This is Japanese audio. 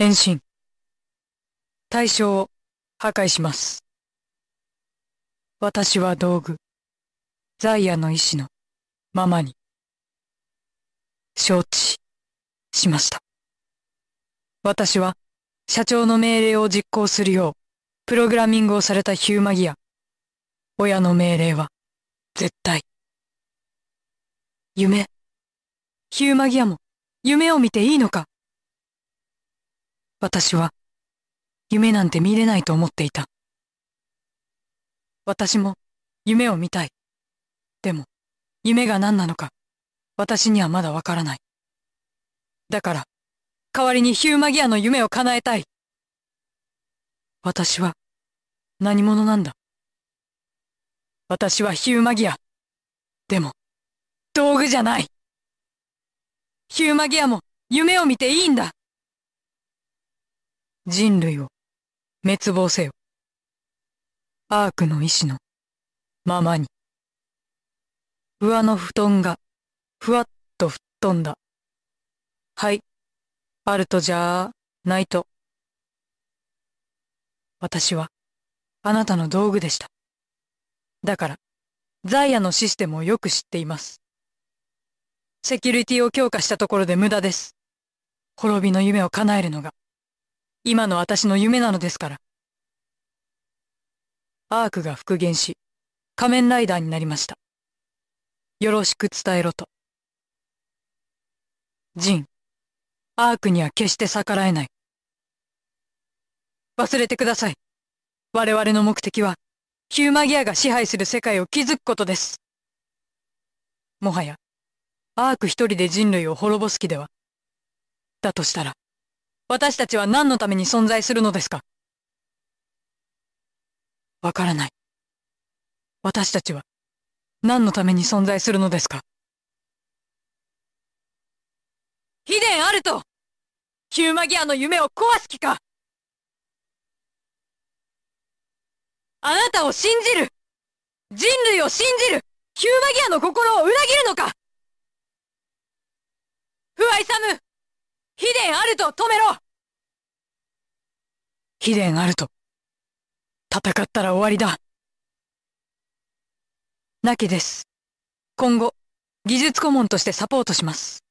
変身。対象を破壊します。私は道具。ザイアの意志のままに。承知しました。私は社長の命令を実行するよう、プログラミングをされたヒューマギア。親の命令は、絶対。夢。ヒューマギアも、夢を見ていいのか私は夢なんて見れないと思っていた。私も夢を見たい。でも夢が何なのか私にはまだわからない。だから代わりにヒューマギアの夢を叶えたい。私は何者なんだ。私はヒューマギア。でも道具じゃない。ヒューマギアも夢を見ていいんだ。人類を滅亡せよ。アークの意志のままに。上の布団がふわっと吹っ飛んだ。はい、あるとじゃないと。私はあなたの道具でした。だから、ザイアのシステムをよく知っています。セキュリティを強化したところで無駄です。滅びの夢を叶えるのが。今の私の夢なのですから。アークが復元し、仮面ライダーになりました。よろしく伝えろと。ジン、アークには決して逆らえない。忘れてください。我々の目的は、ヒューマギアが支配する世界を築くことです。もはや、アーク一人で人類を滅ぼす気では。だとしたら、私たちは何のために存在するのですかわからない。私たちは何のために存在するのですか秘伝あるとヒューマギアの夢を壊す気かあなたを信じる人類を信じるヒューマギアの心を裏切るのか不愛サム秘伝あると止めろ秘伝あると、戦ったら終わりだ。なきです。今後、技術顧問としてサポートします。